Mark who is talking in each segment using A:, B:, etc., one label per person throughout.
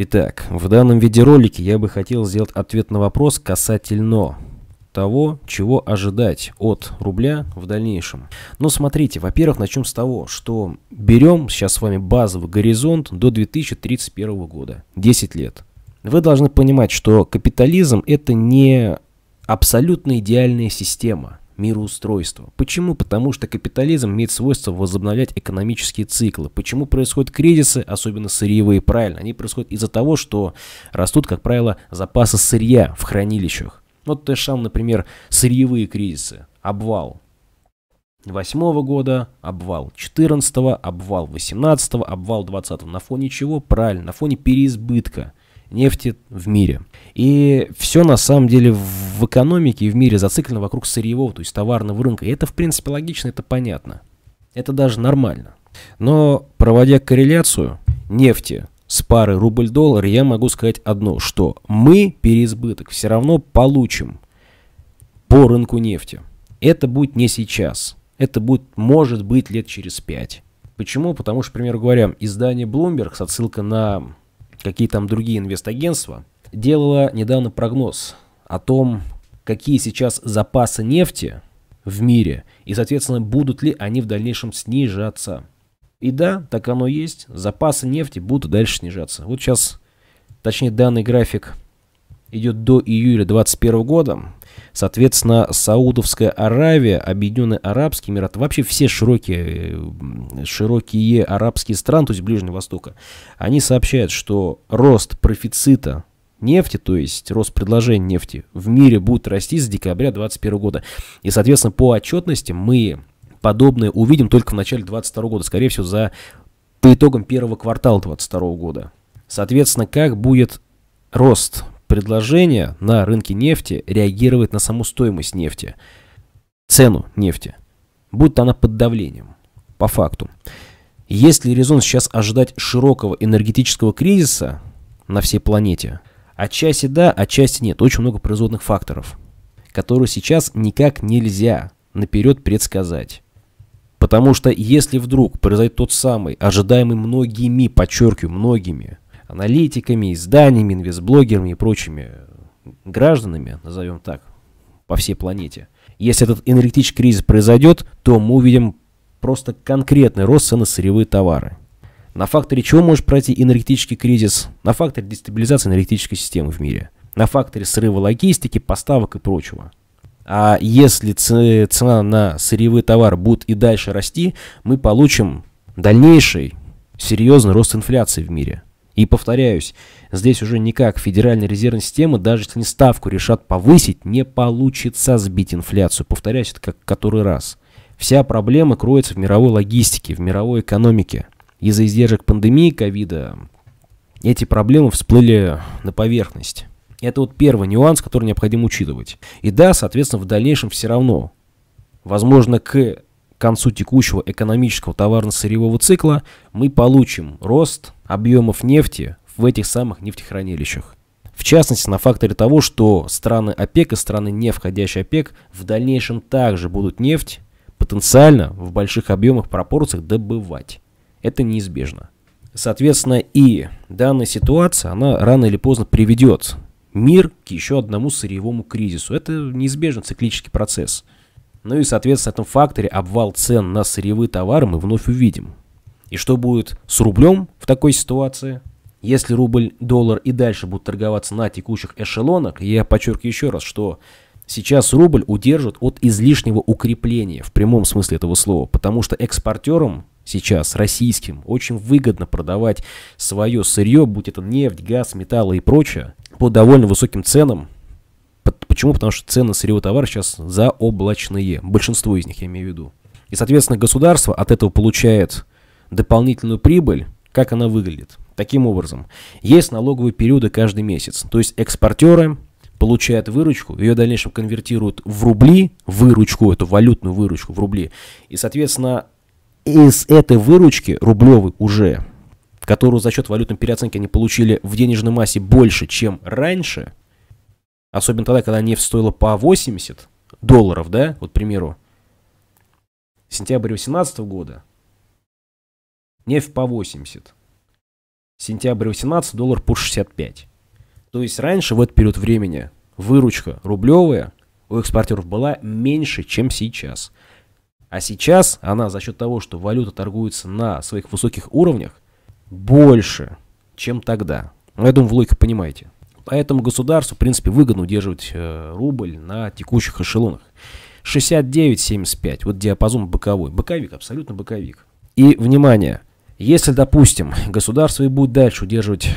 A: Итак, в данном видеоролике я бы хотел сделать ответ на вопрос касательно того, чего ожидать от рубля в дальнейшем. Но ну, смотрите, во-первых, начнем с того, что берем сейчас с вами базовый горизонт до 2031 года, 10 лет. Вы должны понимать, что капитализм это не абсолютно идеальная система мироустройства. Почему? Потому что капитализм имеет свойство возобновлять экономические циклы. Почему происходят кризисы, особенно сырьевые, правильно? Они происходят из-за того, что растут, как правило, запасы сырья в хранилищах. Вот то же например, сырьевые кризисы, обвал, 8 года, обвал 14 обвал 18 обвал 20 На фоне чего? Правильно, на фоне переизбытка нефти в мире. И все на самом деле в экономике и в мире зациклено вокруг сырьевого, то есть товарного рынка. И это в принципе логично, это понятно. Это даже нормально. Но проводя корреляцию нефти с пары рубль-доллар, я могу сказать одно, что мы переизбыток все равно получим по рынку нефти. Это будет не сейчас. Это будет, может быть, лет через пять. Почему? Потому что, к примеру говоря, издание Bloomberg со отсылкой на какие там другие инвестагентства, делала недавно прогноз о том, какие сейчас запасы нефти в мире и, соответственно, будут ли они в дальнейшем снижаться. И да, так оно есть, запасы нефти будут дальше снижаться. Вот сейчас, точнее, данный график идет до июля 2021 года. Соответственно, Саудовская Аравия, Объединенные Арабские Эмираты, вообще все широкие, э, широкие арабские страны, то есть Ближнего Востока, они сообщают, что рост профицита нефти, то есть рост предложения нефти в мире будет расти с декабря 2021 года. И, соответственно, по отчетности мы подобное увидим только в начале 2022 года, скорее всего, за, по итогам первого квартала 2022 года. Соответственно, как будет рост предложение на рынке нефти реагирует на саму стоимость нефти, цену нефти, будто она под давлением, по факту. Есть ли резон сейчас ожидать широкого энергетического кризиса на всей планете? Отчасти да, отчасти нет. Очень много производных факторов, которые сейчас никак нельзя наперед предсказать. Потому что если вдруг произойдет тот самый, ожидаемый многими, подчеркиваю, многими, аналитиками, изданиями, инвестблогерами и прочими гражданами, назовем так, по всей планете. Если этот энергетический кризис произойдет, то мы увидим просто конкретный рост цен на сырьевые товары. На факторе чего может пройти энергетический кризис? На факторе дестабилизации энергетической системы в мире. На факторе срыва логистики, поставок и прочего. А если цена на сырьевые товары будет и дальше расти, мы получим дальнейший серьезный рост инфляции в мире – и повторяюсь, здесь уже никак Федеральная резервная система, даже если ставку решат повысить, не получится сбить инфляцию. Повторяюсь, это как который раз. Вся проблема кроется в мировой логистике, в мировой экономике. Из-за издержек пандемии ковида эти проблемы всплыли на поверхность. Это вот первый нюанс, который необходимо учитывать. И да, соответственно, в дальнейшем все равно, возможно, к концу текущего экономического товарно-сырьевого цикла мы получим рост объемов нефти в этих самых нефтехранилищах. В частности, на факторе того, что страны ОПЕК и страны, не входящие ОПЕК, в дальнейшем также будут нефть потенциально в больших объемах пропорциях добывать. Это неизбежно. Соответственно, и данная ситуация, она рано или поздно приведет мир к еще одному сырьевому кризису. Это неизбежно циклический процесс. Ну и, соответственно, в этом факторе обвал цен на сырьевые товары мы вновь увидим. И что будет с рублем в такой ситуации? Если рубль, доллар и дальше будут торговаться на текущих эшелонах, я подчеркиваю еще раз, что сейчас рубль удержит от излишнего укрепления в прямом смысле этого слова, потому что экспортерам сейчас, российским, очень выгодно продавать свое сырье, будь это нефть, газ, металлы и прочее, по довольно высоким ценам. Почему? Потому что цены сырьевого товара сейчас заоблачные. Большинство из них, я имею в виду. И, соответственно, государство от этого получает дополнительную прибыль, как она выглядит. Таким образом, есть налоговые периоды каждый месяц. То есть экспортеры получают выручку, ее в дальнейшем конвертируют в рубли, выручку, эту валютную выручку в рубли. И, соответственно, из этой выручки рублевой уже, которую за счет валютной переоценки они получили в денежной массе больше, чем раньше, особенно тогда, когда нефть стоила по 80 долларов, да, вот, к примеру, сентября 2018 года, Нефть по 80. Сентябрь 18, доллар по 65. То есть раньше в этот период времени выручка рублевая у экспортеров была меньше, чем сейчас. А сейчас она за счет того, что валюта торгуется на своих высоких уровнях, больше, чем тогда. Ну, я думаю, вы логике понимаете. Поэтому государству, в принципе, выгодно удерживать э, рубль на текущих эшелонах. 69-75, вот диапазон боковой. Боковик, абсолютно боковик. И, внимание, если, допустим, государство и будет дальше удерживать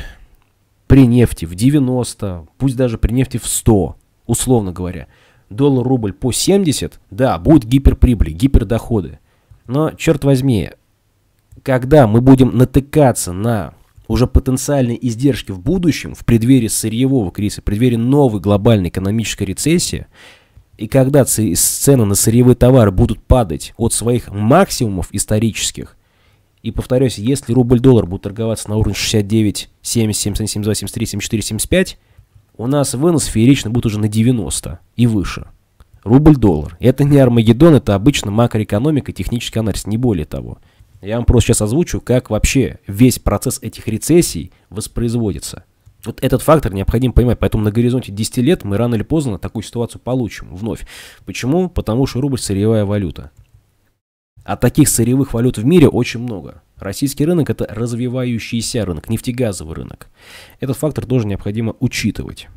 A: при нефти в 90, пусть даже при нефти в 100, условно говоря, доллар-рубль по 70, да, будут гиперприбыли, гипердоходы. Но, черт возьми, когда мы будем натыкаться на уже потенциальные издержки в будущем, в преддверии сырьевого кризиса, в преддверии новой глобальной экономической рецессии, и когда цены на сырьевые товары будут падать от своих максимумов исторических, и повторюсь, если рубль-доллар будет торговаться на уровне 69, 70, 71, 72, 73, 74, 75, у нас вынос феерично будет уже на 90 и выше. Рубль-доллар. Это не Армагеддон, это обычно макроэкономика, технический анализ, не более того. Я вам просто сейчас озвучу, как вообще весь процесс этих рецессий воспроизводится. Вот этот фактор необходимо понимать, поэтому на горизонте 10 лет мы рано или поздно такую ситуацию получим вновь. Почему? Потому что рубль сырьевая валюта. А таких сырьевых валют в мире очень много. Российский рынок – это развивающийся рынок, нефтегазовый рынок. Этот фактор тоже необходимо учитывать.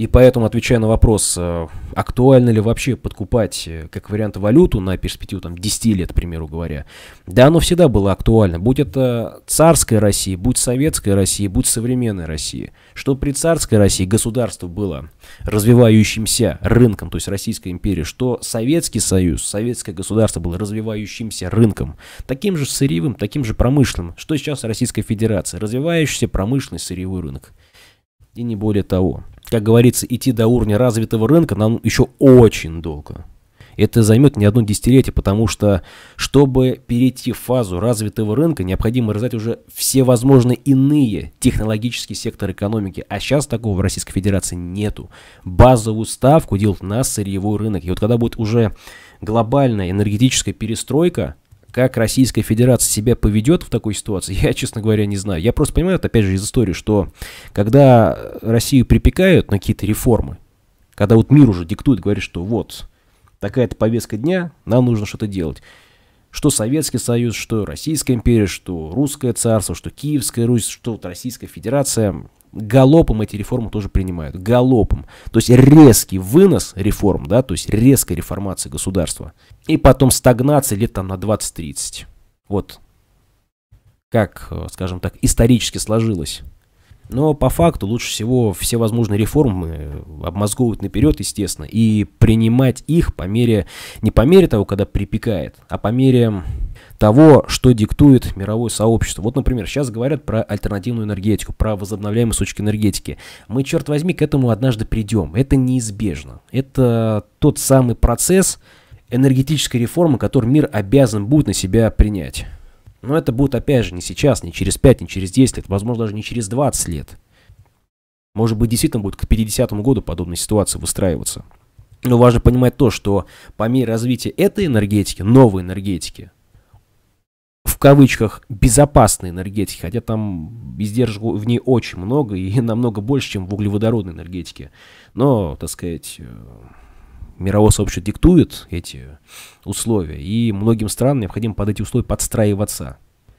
A: И поэтому, отвечая на вопрос, э, актуально ли вообще подкупать э, как вариант валюту на перспективу там, 10 лет, к примеру говоря, да, оно всегда было актуально. Будь это царская Россия, будь советская Россия, будь современная Россия. Что при царской России государство было развивающимся рынком, то есть Российская империя, что Советский Союз, советское государство было развивающимся рынком, таким же сырьевым, таким же промышленным, что сейчас Российская Федерация, развивающийся промышленный сырьевой рынок. И не более того как говорится, идти до уровня развитого рынка нам еще очень долго. Это займет не одно десятилетие, потому что, чтобы перейти в фазу развитого рынка, необходимо развивать уже все возможные иные технологические секторы экономики. А сейчас такого в Российской Федерации нету. Базовую ставку делают на сырьевой рынок. И вот когда будет уже глобальная энергетическая перестройка – как Российская Федерация себя поведет в такой ситуации, я, честно говоря, не знаю. Я просто понимаю, это, опять же, из истории, что когда Россию припекают на какие-то реформы, когда вот мир уже диктует, говорит, что вот, такая-то повестка дня, нам нужно что-то делать. Что Советский Союз, что Российская империя, что Русское царство, что Киевская Русь, что вот Российская Федерация – Галопом эти реформы тоже принимают. Галопом. То есть резкий вынос реформ, да, то есть резкая реформация государства. И потом стагнация лет там на 20-30. Вот как, э, скажем так, исторически сложилось. Но по факту лучше всего все возможные реформы э, обмозговывать наперед, естественно, и принимать их по мере, не по мере того, когда припекает, а по мере того, что диктует мировое сообщество. Вот, например, сейчас говорят про альтернативную энергетику, про возобновляемые сучки энергетики. Мы, черт возьми, к этому однажды придем. Это неизбежно. Это тот самый процесс энергетической реформы, который мир обязан будет на себя принять. Но это будет, опять же, не сейчас, не через 5, не через 10 лет, возможно, даже не через 20 лет. Может быть, действительно будет к 50 году подобная ситуация выстраиваться. Но важно понимать то, что по мере развития этой энергетики, новой энергетики, кавычках безопасной энергетики, хотя там издержек в ней очень много и намного больше, чем в углеводородной энергетике. Но, так сказать, э, мировое сообщество диктует эти условия, и многим странам необходимо под эти условия подстраиваться.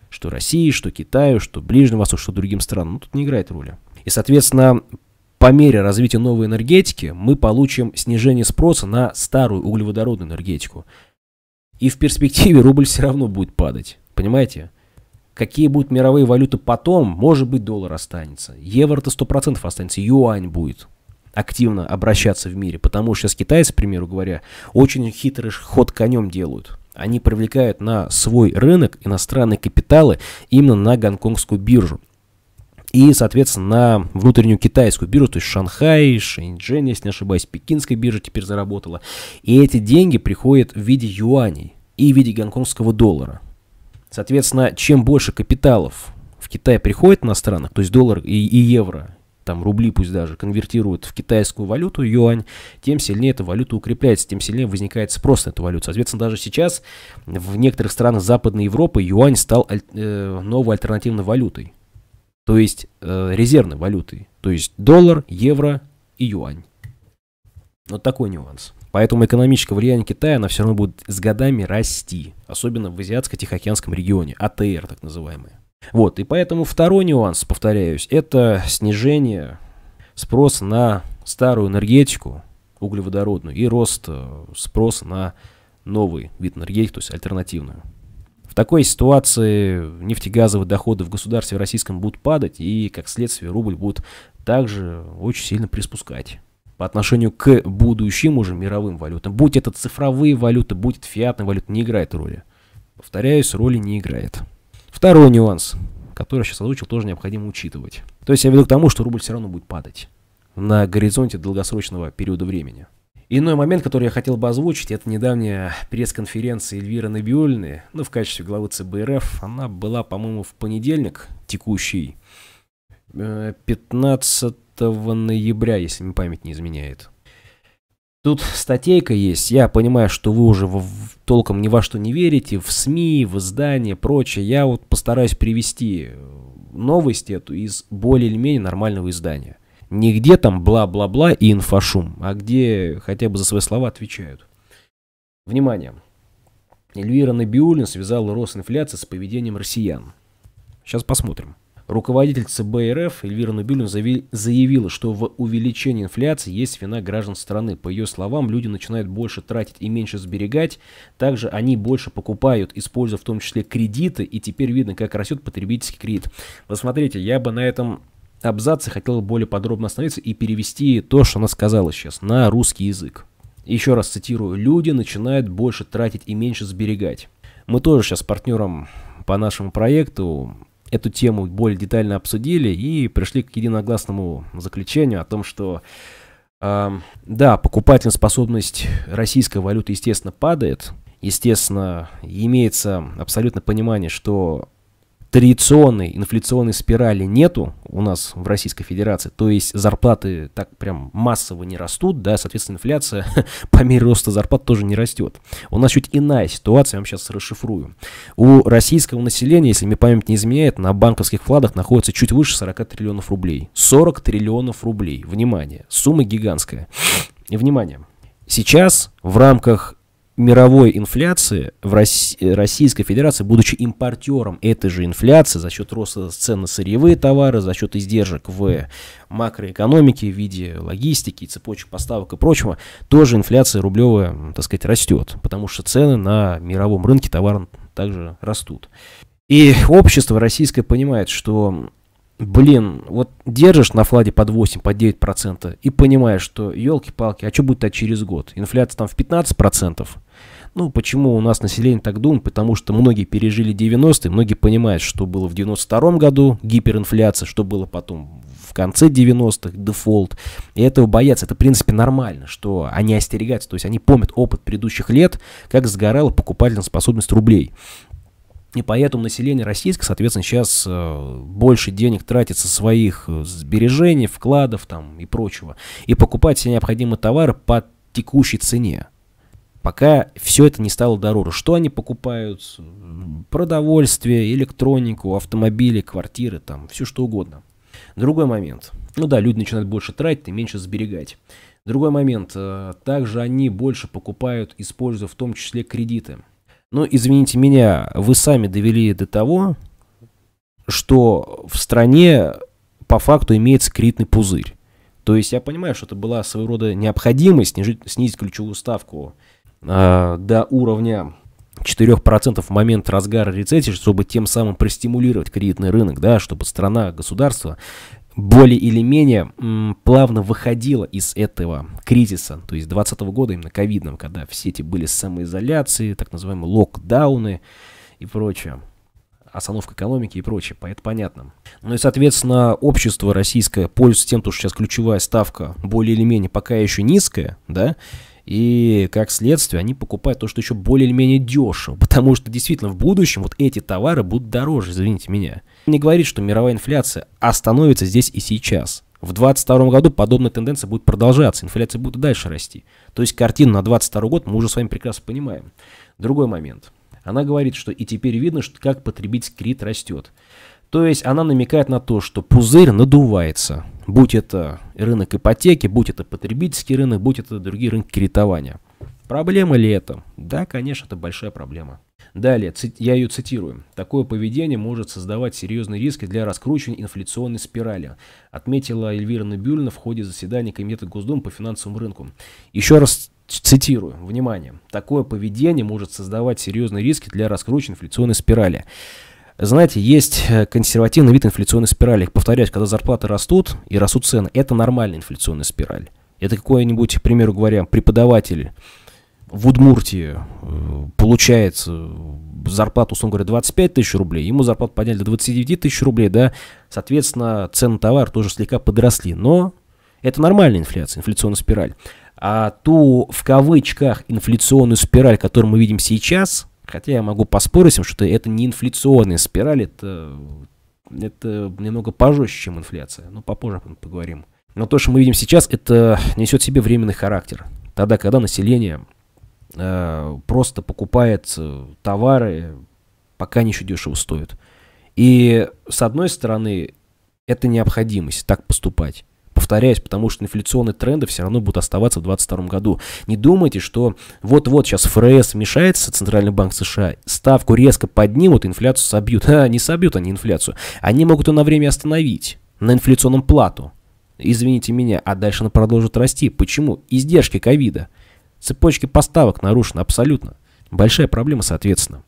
A: Что России, что Китаю, что Ближнему Востоку, что другим странам. Ну, тут не играет роли. И, соответственно, по мере развития новой энергетики мы получим снижение спроса на старую углеводородную энергетику. И в перспективе рубль все равно будет падать. Понимаете? Какие будут мировые валюты потом, может быть, доллар останется. Евро-то 100% останется, юань будет активно обращаться в мире. Потому что сейчас китайцы, к примеру говоря, очень хитрый ход конем делают. Они привлекают на свой рынок иностранные капиталы именно на гонконгскую биржу. И, соответственно, на внутреннюю китайскую биржу, то есть Шанхай, Шэньчжэнь, если не ошибаюсь, пекинская биржа теперь заработала. И эти деньги приходят в виде юаней и в виде гонконгского доллара. Соответственно, чем больше капиталов в Китай приходит иностранных, то есть доллар и, и евро, там рубли пусть даже, конвертируют в китайскую валюту, юань, тем сильнее эта валюта укрепляется, тем сильнее возникает спрос на эту валюту. Соответственно, даже сейчас в некоторых странах Западной Европы юань стал аль- э, новой альтернативной валютой, то есть э, резервной валютой, то есть доллар, евро и юань. Вот такой нюанс. Поэтому экономическое влияние Китая, оно все равно будет с годами расти, особенно в Азиатско-Тихоокеанском регионе, АТР так называемые. Вот, и поэтому второй нюанс, повторяюсь, это снижение спроса на старую энергетику, углеводородную, и рост э, спроса на новый вид энергетики, то есть альтернативную. В такой ситуации нефтегазовые доходы в государстве российском будут падать, и, как следствие, рубль будет также очень сильно приспускать по отношению к будущим уже мировым валютам. Будь это цифровые валюты, будь это фиатные валюты, не играет роли. Повторяюсь, роли не играет. Второй нюанс, который я сейчас озвучил, тоже необходимо учитывать. То есть я веду к тому, что рубль все равно будет падать на горизонте долгосрочного периода времени. Иной момент, который я хотел бы озвучить, это недавняя пресс-конференция Эльвиры Набиульны, ну, в качестве главы ЦБРФ. Она была, по-моему, в понедельник текущий, 15 э, ноября, если мне память не изменяет. Тут статейка есть, я понимаю, что вы уже в, в, толком ни во что не верите, в СМИ, в издания, прочее. Я вот постараюсь привести э, новость эту из более или менее нормального издания. Нигде там бла-бла-бла и инфошум, а где хотя бы за свои слова отвечают. Внимание. Эльвира Набиулин связала рост инфляции с поведением россиян. Сейчас посмотрим. Руководитель ЦБ РФ Эльвира Нубилин заявила, что в увеличении инфляции есть вина граждан страны. По ее словам, люди начинают больше тратить и меньше сберегать. Также они больше покупают, используя в том числе кредиты. И теперь видно, как растет потребительский кредит. Посмотрите, я бы на этом абзаце хотел более подробно остановиться и перевести то, что она сказала сейчас, на русский язык. Еще раз цитирую. «Люди начинают больше тратить и меньше сберегать». Мы тоже сейчас с партнером по нашему проекту эту тему более детально обсудили и пришли к единогласному заключению о том, что э, да, покупательная способность российской валюты, естественно, падает. Естественно, имеется абсолютно понимание, что традиционной инфляционной спирали нету у нас в Российской Федерации, то есть зарплаты так прям массово не растут, да, соответственно, инфляция по мере роста зарплат тоже не растет. У нас чуть иная ситуация, я вам сейчас расшифрую. У российского населения, если мне память не изменяет, на банковских вкладах находится чуть выше 40 триллионов рублей. 40 триллионов рублей, внимание, сумма гигантская. И внимание, сейчас в рамках мировой инфляции в Рос... Российской Федерации, будучи импортером этой же инфляции за счет роста цен на сырьевые товары, за счет издержек в макроэкономике в виде логистики, цепочек поставок и прочего, тоже инфляция рублевая, так сказать, растет, потому что цены на мировом рынке товаров также растут. И общество российское понимает, что блин, вот держишь на фладе под 8, под 9 процентов и понимаешь, что елки-палки, а что будет-то через год? Инфляция там в 15 процентов. Ну, почему у нас население так думает? Потому что многие пережили 90-е, многие понимают, что было в 92-м году, гиперинфляция, что было потом в конце 90-х, дефолт. И этого боятся. Это, в принципе, нормально, что они остерегаются. То есть они помнят опыт предыдущих лет, как сгорала покупательная способность рублей. И поэтому население российское, соответственно, сейчас э, больше денег тратит со своих э, сбережений, вкладов там и прочего. И покупать все необходимые товары по текущей цене. Пока все это не стало дороже. Что они покупают? Продовольствие, электронику, автомобили, квартиры, там, все что угодно. Другой момент. Ну да, люди начинают больше тратить и меньше сберегать. Другой момент. Э, также они больше покупают, используя в том числе кредиты. Но, ну, извините меня, вы сами довели до того, что в стране по факту имеется кредитный пузырь. То есть я понимаю, что это была своего рода необходимость снижить, снизить ключевую ставку э, до уровня 4% в момент разгара рецессии, чтобы тем самым простимулировать кредитный рынок, да, чтобы страна, государство более или менее м, плавно выходила из этого кризиса, то есть 2020 года, именно ковидного, когда все эти были самоизоляции, так называемые локдауны и прочее, остановка экономики и прочее, это понятно. Ну и, соответственно, общество российское пользуется тем, что сейчас ключевая ставка более или менее пока еще низкая, да, и как следствие они покупают то, что еще более или менее дешево, потому что действительно в будущем вот эти товары будут дороже, извините меня не говорит, что мировая инфляция остановится здесь и сейчас. В 2022 году подобная тенденция будет продолжаться, инфляция будет дальше расти. То есть картину на 2022 год мы уже с вами прекрасно понимаем. Другой момент. Она говорит, что и теперь видно, что как потребительский кредит растет. То есть она намекает на то, что пузырь надувается. Будь это рынок ипотеки, будь это потребительский рынок, будь это другие рынки кредитования. Проблема ли это? Да, конечно, это большая проблема. Далее, я ее цитирую. «Такое поведение может создавать серьезные риски для раскручивания инфляционной спирали», отметила Эльвира Набюльна в ходе заседания Комитета Госдумы по финансовому рынку. Еще раз цитирую, внимание. «Такое поведение может создавать серьезные риски для раскручивания инфляционной спирали». Знаете, есть э, консервативный вид инфляционной спирали. Повторяюсь, когда зарплаты растут и растут цены, это нормальная инфляционная спираль. Это какой-нибудь, к примеру говоря, преподаватель в Удмуртии э, получает зарплату, условно говоря, 25 тысяч рублей, ему зарплату подняли до 29 тысяч рублей, да, соответственно, цены на товар тоже слегка подросли, но это нормальная инфляция, инфляционная спираль. А ту, в кавычках, инфляционную спираль, которую мы видим сейчас, хотя я могу поспорить с ним, что это не инфляционная спираль, это, это немного пожестче, чем инфляция, но попозже поговорим. Но то, что мы видим сейчас, это несет в себе временный характер. Тогда, когда население Э, просто покупает э, товары, пока они еще дешево стоят. И с одной стороны, это необходимость так поступать. Повторяюсь, потому что инфляционные тренды все равно будут оставаться в 2022 году. Не думайте, что вот-вот сейчас ФРС вмешается, Центральный банк США, ставку резко поднимут, инфляцию собьют. А, не собьют они инфляцию. Они могут ее на время остановить, на инфляционном плату. Извините меня, а дальше она продолжит расти. Почему? Издержки ковида – Цепочки поставок нарушены абсолютно. Большая проблема, соответственно.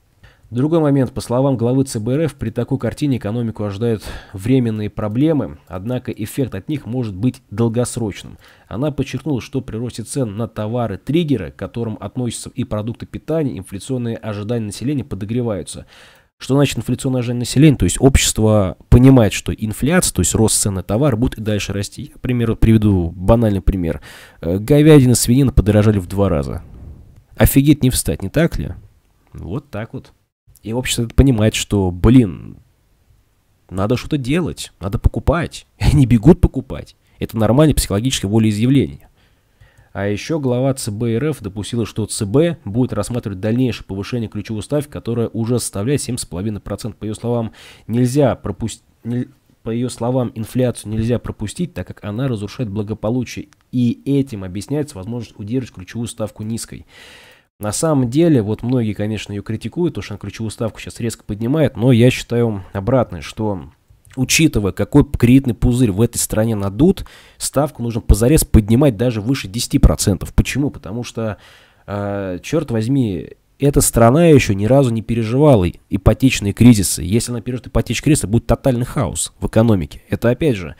A: Другой момент. По словам главы ЦБРФ, при такой картине экономику ожидают временные проблемы, однако эффект от них может быть долгосрочным. Она подчеркнула, что при росте цен на товары-триггеры, к которым относятся и продукты питания, инфляционные ожидания населения подогреваются. Что значит инфляционное ожидание населения? То есть общество понимает, что инфляция, то есть рост цены на товар, будет и дальше расти. Я, к примеру, приведу банальный пример. Э, говядина, свинина подорожали в два раза. Офигеть не встать, не так ли? Вот так вот. И общество понимает, что, блин, надо что-то делать, надо покупать. И они бегут покупать. Это нормальное психологическое волеизъявление. А еще глава ЦБ РФ допустила, что ЦБ будет рассматривать дальнейшее повышение ключевой ставки, которая уже составляет 7,5%. По ее словам, нельзя пропустить... По ее словам, инфляцию нельзя пропустить, так как она разрушает благополучие, и этим объясняется возможность удерживать ключевую ставку низкой. На самом деле, вот многие, конечно, ее критикуют, потому что она ключевую ставку сейчас резко поднимает, но я считаю обратное, что учитывая, какой кредитный пузырь в этой стране надут, ставку нужно позарез поднимать даже выше 10%. Почему? Потому что, э, черт возьми, эта страна еще ни разу не переживала ипотечные кризисы. Если она переживет ипотечный кризис, будет тотальный хаос в экономике. Это, опять же,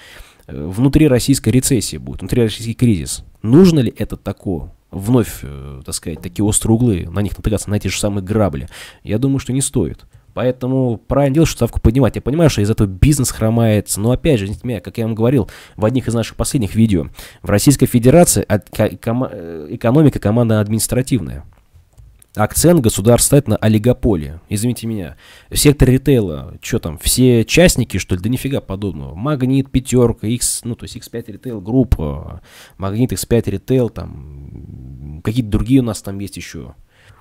A: э, внутри российской рецессии будет, внутри российский кризис. Нужно ли это такое? Вновь, э, так сказать, такие острые углы, на них натыкаться, на эти же самые грабли. Я думаю, что не стоит. Поэтому правильно делать, что ставку поднимать. Я понимаю, что из этого бизнес хромается, но опять же, меня, как я вам говорил в одних из наших последних видео, в Российской Федерации э, экономика команда административная. Акцент государства ставит на олигополе. Извините меня. Сектор ритейла, что там, все частники, что ли? Да нифига подобного. Магнит, пятерка, X, ну, то есть X5 ритейл группа, э, Магнит, X5 ритейл, там, какие-то другие у нас там есть еще.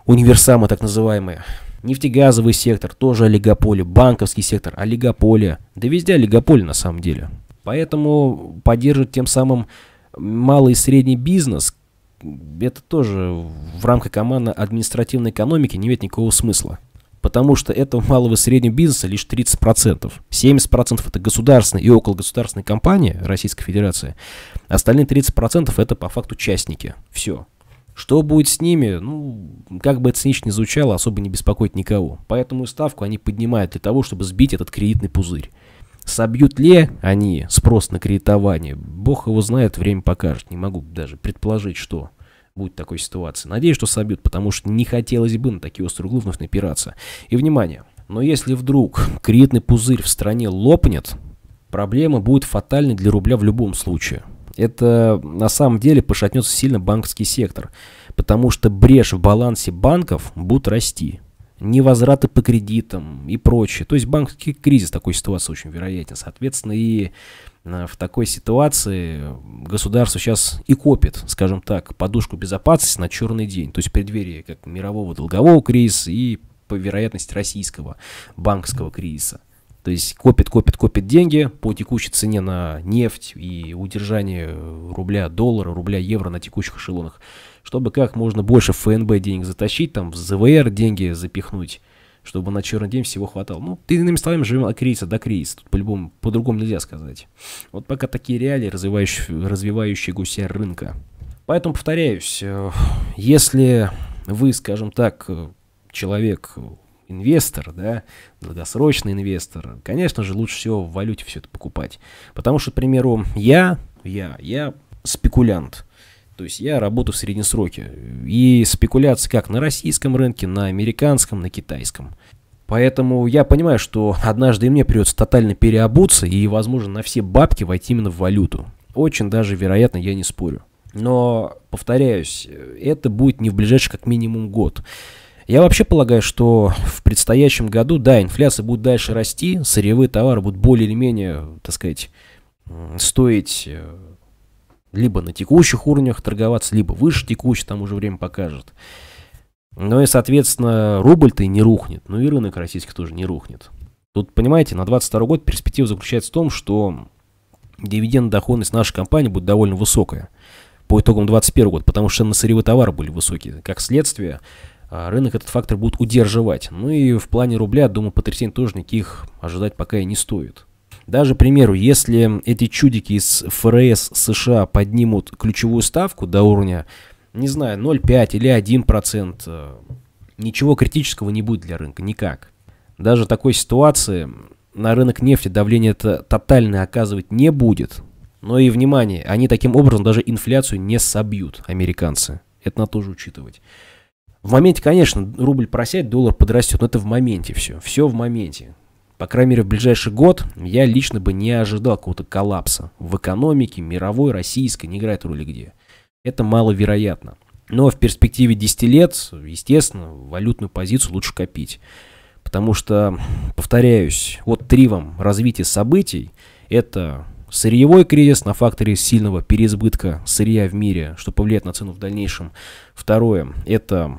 A: Универсамы так называемые. Нефтегазовый сектор тоже олигополия, банковский сектор олигополия. Да везде олигополия на самом деле. Поэтому поддерживать тем самым малый и средний бизнес, это тоже в рамках команды административной экономики не имеет никакого смысла. Потому что этого малого и среднего бизнеса лишь 30%. 70% это государственные и окологосударственные компании Российской Федерации. Остальные 30% это по факту частники. Все. Что будет с ними, ну, как бы это цинично не звучало, особо не беспокоит никого. Поэтому ставку они поднимают для того, чтобы сбить этот кредитный пузырь. Собьют ли они спрос на кредитование? Бог его знает, время покажет. Не могу даже предположить, что будет такой ситуации. Надеюсь, что собьют, потому что не хотелось бы на такие острые углы вновь напираться. И внимание, но если вдруг кредитный пузырь в стране лопнет, проблема будет фатальной для рубля в любом случае это на самом деле пошатнется сильно банковский сектор, потому что брешь в балансе банков будет расти. Невозвраты по кредитам и прочее. То есть банковский кризис такой ситуации очень вероятен. Соответственно, и э, в такой ситуации государство сейчас и копит, скажем так, подушку безопасности на черный день. То есть в преддверии как мирового долгового кризиса и, по вероятности, российского банковского кризиса. То есть копит, копит, копит деньги по текущей цене на нефть и удержание рубля, доллара, рубля, евро на текущих эшелонах, чтобы как можно больше ФНБ денег затащить, там в ЗВР деньги запихнуть, чтобы на черный день всего хватало. Ну, ты иными словами живем от кризиса до кризиса, тут по-любому, по-другому нельзя сказать. Вот пока такие реалии развивающие, развивающегося рынка. Поэтому повторяюсь, э, если вы, скажем так, человек инвестор, да, долгосрочный инвестор, конечно же, лучше всего в валюте все это покупать. Потому что, к примеру, я, я, я спекулянт. То есть я работаю в среднесроке. И спекуляции как на российском рынке, на американском, на китайском. Поэтому я понимаю, что однажды мне придется тотально переобуться и, возможно, на все бабки войти именно в валюту. Очень даже вероятно, я не спорю. Но, повторяюсь, это будет не в ближайший как минимум год. Я вообще полагаю, что в предстоящем году, да, инфляция будет дальше расти, сырьевые товары будут более или менее, так сказать, стоить э, либо на текущих уровнях торговаться, либо выше текущих, там уже время покажет. Ну и, соответственно, рубль-то и не рухнет, ну и рынок российский тоже не рухнет. Тут, понимаете, на 22 год перспектива заключается в том, что дивидендная доходность нашей компании будет довольно высокая по итогам 21 года, потому что на сырьевые товары были высокие. Как следствие, а, рынок этот фактор будет удерживать. Ну и в плане рубля, думаю, потрясений тоже никаких ожидать пока и не стоит. Даже, к примеру, если эти чудики из ФРС США поднимут ключевую ставку до уровня, не знаю, 0,5 или 1%, э, ничего критического не будет для рынка, никак. Даже такой ситуации на рынок нефти давление это тотальное оказывать не будет. Но и, внимание, они таким образом даже инфляцию не собьют, американцы. Это надо тоже учитывать. В моменте, конечно, рубль просядет, доллар подрастет, но это в моменте все. Все в моменте. По крайней мере, в ближайший год я лично бы не ожидал какого-то коллапса. В экономике, мировой, российской, не играет роли где. Это маловероятно. Но в перспективе 10 лет, естественно, валютную позицию лучше копить. Потому что, повторяюсь, вот три вам развития событий – это сырьевой кризис на факторе сильного переизбытка сырья в мире, что повлияет на цену в дальнейшем. Второе – это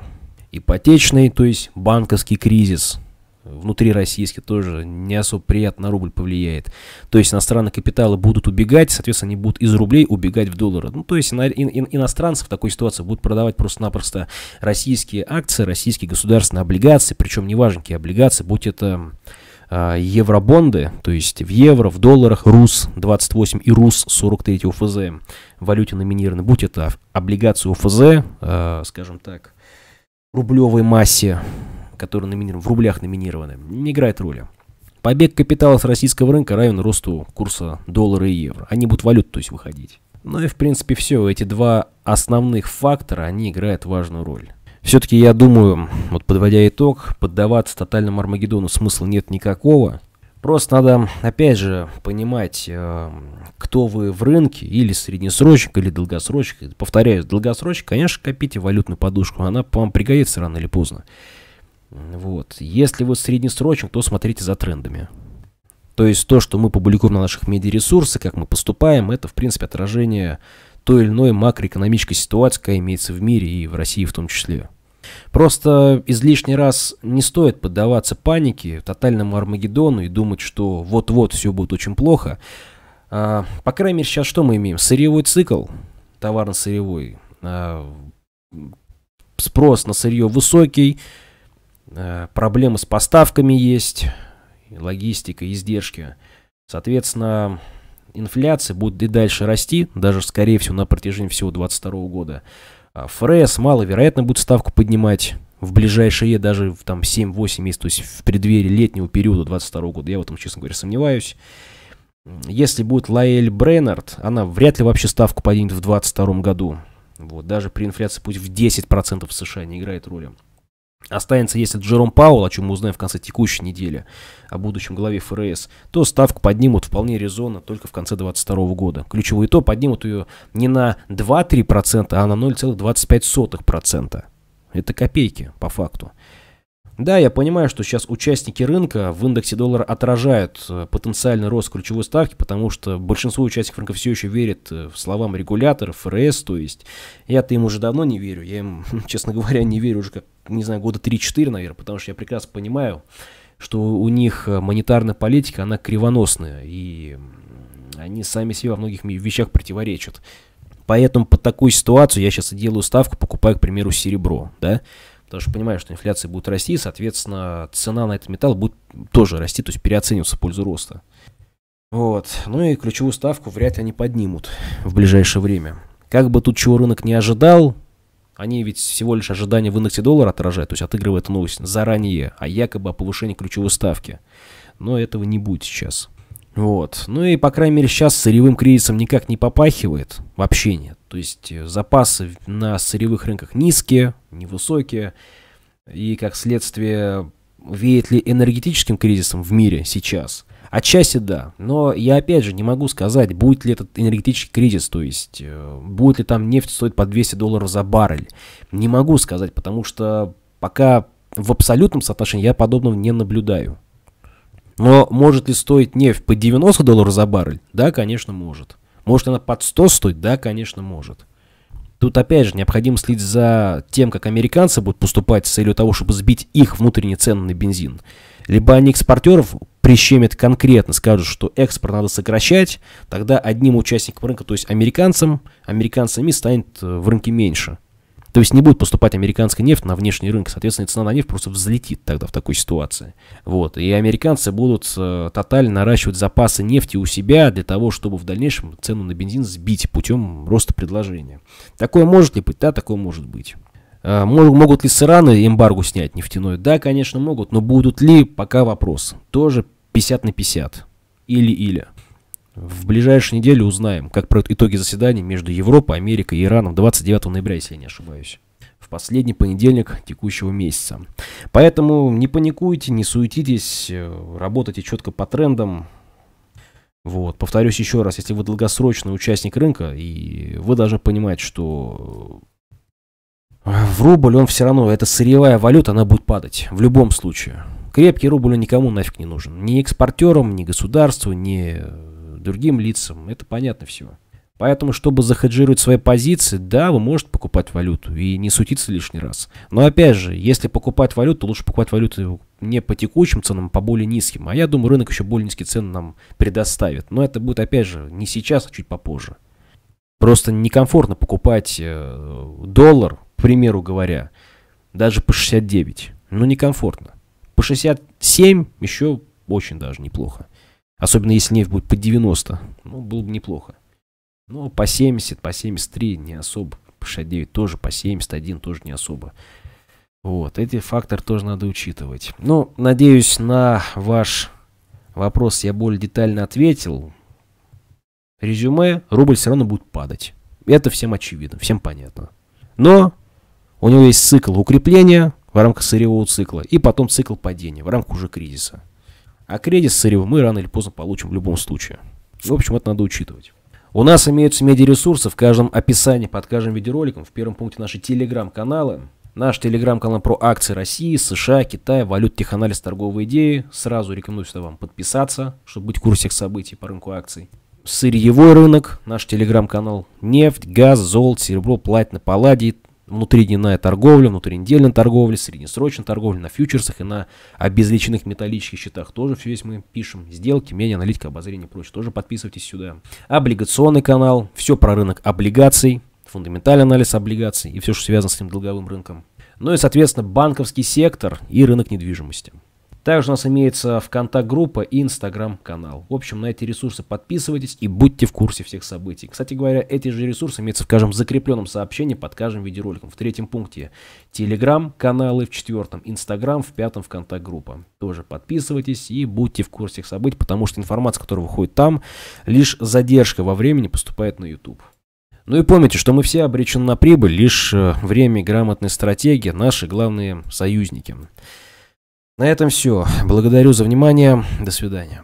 A: ипотечный, то есть банковский кризис внутри российский тоже не особо приятно на рубль повлияет. То есть иностранные капиталы будут убегать, соответственно, они будут из рублей убегать в доллары. Ну, то есть ино- иностранцы в такой ситуации будут продавать просто-напросто российские акции, российские государственные облигации, причем неважно, какие облигации, будь это э, евробонды, то есть в евро, в долларах, РУС-28 и РУС-43 УФЗ, валюте номинированы, будь это облигации УФЗ, а, скажем так, рублевой массе, которые номинированы, в рублях номинированы, не играет роли. Побег капитала с российского рынка равен росту курса доллара и евро. Они будут валют, то есть, выходить. Ну и, в принципе, все. Эти два основных фактора, они играют важную роль. Все-таки я думаю, вот подводя итог, поддаваться тотальному Армагеддону смысла нет никакого. Просто надо, опять же, понимать, э, кто вы в рынке, или среднесрочник, или долгосрочник. Повторяю, долгосрочник, конечно, копите валютную подушку, она вам пригодится рано или поздно. Вот. Если вы среднесрочник, то смотрите за трендами. То есть то, что мы публикуем на наших медиаресурсах, как мы поступаем, это, в принципе, отражение той или иной макроэкономической ситуации, какая имеется в мире и в России в том числе. Просто излишний раз не стоит поддаваться панике, тотальному Армагеддону и думать, что вот-вот все будет очень плохо. А, по крайней мере, сейчас что мы имеем? Сырьевой цикл, товарно-сырьевой. А, спрос на сырье высокий, а, проблемы с поставками есть, логистика, издержки. Соответственно, инфляция будет и дальше расти, даже, скорее всего, на протяжении всего 2022 года. А, ФРС маловероятно будет ставку поднимать в ближайшие даже в, там 7-8 месяцев, то есть в преддверии летнего периода 2022 года. Я в этом, честно говоря, сомневаюсь. Если будет Лаэль Бреннард, она вряд ли вообще ставку поднимет в 2022 году. Вот, даже при инфляции пусть в 10% в США не играет роли. Останется, если Джером Паул, о чем мы узнаем в конце текущей недели, о будущем главе ФРС, то ставку поднимут вполне резонно только в конце 2022 года. Ключевой то поднимут ее не на 2-3%, а на 0,25%. Это копейки, по факту. Да, я понимаю, что сейчас участники рынка в индексе доллара отражают э, потенциальный рост ключевой ставки, потому что большинство участников рынка все еще верит э, в словам регуляторов, ФРС, то есть я-то им уже давно не верю, я им, честно говоря, не верю уже как, не знаю, года 3-4, наверное, потому что я прекрасно понимаю, что у них э, монетарная политика, она кривоносная, и они сами себе во многих вещах противоречат. Поэтому под такую ситуацию я сейчас делаю ставку, покупаю, к примеру, серебро, да, потому что понимаю, что инфляция будет расти, и, соответственно, цена на этот металл будет тоже расти, то есть переоцениваться в пользу роста. Вот. Ну и ключевую ставку вряд ли они поднимут в ближайшее время. Как бы тут чего рынок не ожидал, они ведь всего лишь ожидания в индексе доллара отражают, то есть отыгрывают новость заранее, а якобы о повышении ключевой ставки. Но этого не будет сейчас. Вот. Ну и, по крайней мере, сейчас сырьевым кризисом никак не попахивает вообще нет. То есть э, запасы на сырьевых рынках низкие, невысокие, и как следствие веет ли энергетическим кризисом в мире сейчас? Отчасти да, но я опять же не могу сказать, будет ли этот энергетический кризис, то есть э, будет ли там нефть стоить по 200 долларов за баррель. Не могу сказать, потому что пока в абсолютном соотношении я подобного не наблюдаю. Но может ли стоить нефть по 90 долларов за баррель? Да, конечно, может. Может, она под 100 стоит? Да, конечно, может. Тут, опять же, необходимо следить за тем, как американцы будут поступать с целью того, чтобы сбить их внутренние цены на бензин. Либо они экспортеров прищемят конкретно, скажут, что экспорт надо сокращать, тогда одним участником рынка, то есть американцам, американцами станет э, в рынке меньше. То есть не будет поступать американская нефть на внешний рынок, соответственно, цена на нефть просто взлетит тогда в такой ситуации. Вот. И американцы будут э, тотально наращивать запасы нефти у себя для того, чтобы в дальнейшем цену на бензин сбить путем роста предложения. Такое может ли быть? Да, такое может быть. Э, могут ли с Ирана эмбарго снять нефтяной? Да, конечно, могут, но будут ли, пока вопрос. Тоже 50 на 50. Или-или. В ближайшую неделю узнаем, как пройдут итоги заседаний между Европой, Америкой и Ираном 29 ноября, если я не ошибаюсь в последний понедельник текущего месяца. Поэтому не паникуйте, не суетитесь, э, работайте четко по трендам. Вот, повторюсь еще раз, если вы долгосрочный участник рынка, и вы должны понимать, что э, в рубль он все равно, это сырьевая валюта, она будет падать в любом случае. Крепкий рубль он никому нафиг не нужен. Ни экспортерам, ни государству, ни другим лицам. Это понятно всего. Поэтому, чтобы захеджировать свои позиции, да, вы можете покупать валюту и не сутиться лишний раз. Но опять же, если покупать валюту, то лучше покупать валюту не по текущим ценам, а по более низким. А я думаю, рынок еще более низкие цены нам предоставит. Но это будет, опять же, не сейчас, а чуть попозже. Просто некомфортно покупать э, доллар, к примеру говоря, даже по 69. Ну, некомфортно. По 67 еще очень даже неплохо. Особенно если нефть будет по 90. Ну, было бы неплохо. Но по 70, по 73 не особо. По 69 тоже, по 71 тоже не особо. Вот, эти факторы тоже надо учитывать. Ну, надеюсь, на ваш вопрос я более детально ответил. Резюме, рубль все равно будет падать. Это всем очевидно, всем понятно. Но у него есть цикл укрепления в рамках сырьевого цикла и потом цикл падения в рамках уже кризиса. А кредит с мы рано или поздно получим в любом случае. В общем, это надо учитывать. У нас имеются медиаресурсы в каждом описании под каждым видеороликом. В первом пункте наши телеграм-каналы. Наш телеграм-канал про акции России, США, Китая, валют, теханализ, торговые идеи. Сразу рекомендую сюда вам подписаться, чтобы быть в курсе всех событий по рынку акций. Сырьевой рынок, наш телеграм-канал. Нефть, газ, золото, серебро, платина, палладий, внутридневная торговля, внутринедельная торговля, среднесрочная торговля на фьючерсах и на обезличенных металлических счетах. Тоже все, весь мы пишем. Сделки, мнение, аналитика, обозрение и прочее. Тоже подписывайтесь сюда. Облигационный канал. Все про рынок облигаций, фундаментальный анализ облигаций и все, что связано с этим долговым рынком. Ну и, соответственно, банковский сектор и рынок недвижимости. Также у нас имеется ВКонтакт-группа и Инстаграм-канал. В общем, на эти ресурсы подписывайтесь и будьте в курсе всех событий. Кстати говоря, эти же ресурсы имеются в каждом закрепленном сообщении под каждым видеороликом. В третьем пункте Телеграм-каналы, в четвертом Инстаграм, в пятом ВКонтакт-группа. Тоже подписывайтесь и будьте в курсе всех событий, потому что информация, которая выходит там, лишь задержка во времени поступает на YouTube. Ну и помните, что мы все обречены на прибыль, лишь э, время и грамотная стратегия – наши главные союзники. На этом все. Благодарю за внимание. До свидания.